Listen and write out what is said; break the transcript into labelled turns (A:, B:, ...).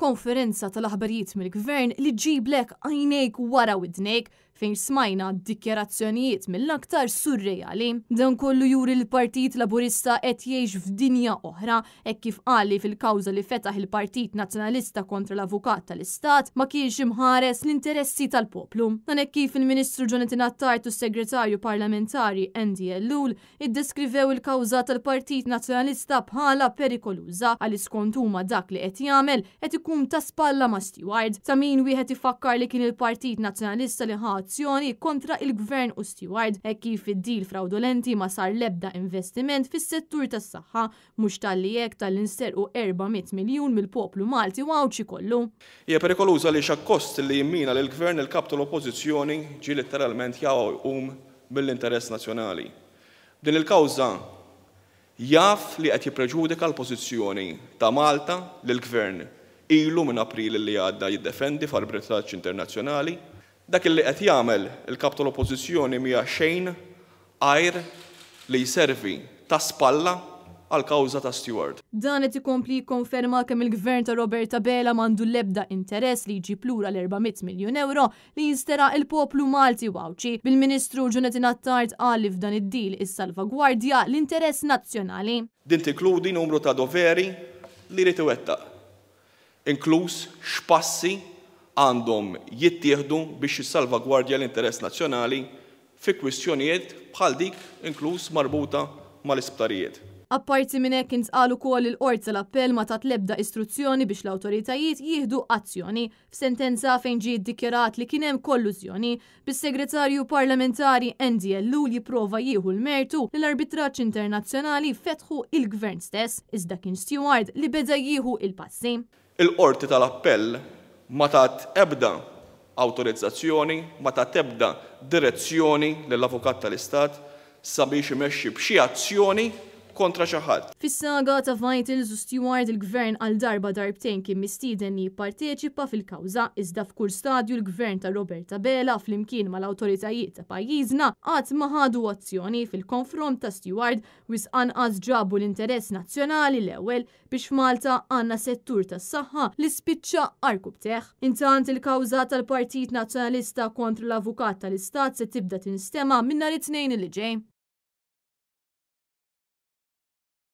A: konferenza tal-aħbarijiet mill-gvern li ġiblek għajnejk wara widnejk fejn smajna dikjerazzjonijiet mill-aktar surreali. Dan kollu juri l-Partit Laburista qed jgħix f'dinja oħra e kif għalli fil-kawża li fetaħ il-Partit Nazzjonalista kontra l-Avukat tal-Istat ma kienx imħares l-interessi tal-poplu. Dan hekk kif il-Ministru Jonathan Attart u segretarju parlamentari Andy Ellul iddeskrivew il-kawża tal-Partit Nazzjonalista bħala perikoluża għal iskontuma dak li qed jagħmel qed ikun ta' spalla ma' Steward ta' min wieħed ifakkar li kien il-Partit Nazzjonalista li ħadd mozzjoni kontra il-gvern u Steward e kif id-dil fraudolenti ma sar lebda investiment fis-settur tas-saħħa mhux tal-li jek tal u 400 miljun mill-poplu Malti għawċi kollu.
B: Hija perikoluża li xakkost li jimmina l gvern il kaptu l oppożizzjoni ġi letteralment jaw um mill-interess nazzjonali. Din il-kawża jaf li qed jippreġudika l-pożizzjoni ta' Malta lill gvern ilu minn April li għadda jiddefendi far-Britaċ internazzjonali dak li qed jagħmel il-kap tal-Oppożizzjoni mija xejn għajr li jservi ta' spalla għal kawża ta' Stewart.
A: Dan qed ikompli konferma kemm il-gvern ta' Roberta Bela mandu lebda interess li jġi plura l-400 miljun euro li jistera il-poplu Malti wawċi. Bil-Ministru Ġunetin Attart għalli f'dan id-dil is-salvagwardja l-interess nazzjonali.
B: Din tinkludi numru ta' doveri li rritu inkluż xpassi għandhom jittieħdu biex jissalvagwardja l-interess nazzjonali fi kwistjonijiet bħal dik inkluż marbuta mal-isptarijiet.
A: Apparti minn hekk intqalu wkoll il-qorti tal-appell ma tat lebda istruzzjoni biex l-awtoritajiet jieħdu azzjoni f'sentenza fejn ġie ddikjarat li kien hemm kollużjoni bis-segretarju parlamentari NDL li jipprova jieħu l-mertu li l-arbitraġġ internazzjonali fetħu il-gvern stess iżda kien Stewart li beda jieħu il-passi.
B: Il-qorti tal-appell ma tat ebda autorizzazzjoni, ma tat ebda direzzjoni l-avukat tal-Istat sabiex imexxi b'xi azzjoni kontra xi ħadd.
A: Fis-saga ta' Vitals u Steward il-gvern għal darba darbtejn kien mistieden li jipparteċipa fil-kawża iżda f'kull stadju l-gvern ta' Roberta Bela flimkien mal-awtoritajiet ta' pajjiżna qatt ma ħadu azzjoni fil-konfront ta' Steward wis anqas ġabu l-interess nazzjonali l-ewwel biex Malta għandna settur tas-saħħa li spiċċa arkub teħ. Intant il-kawża tal-Partit Nazzjonalista kontra l-Avukat tal-Istat se tibda tinstema minna it-tnejn li ġej.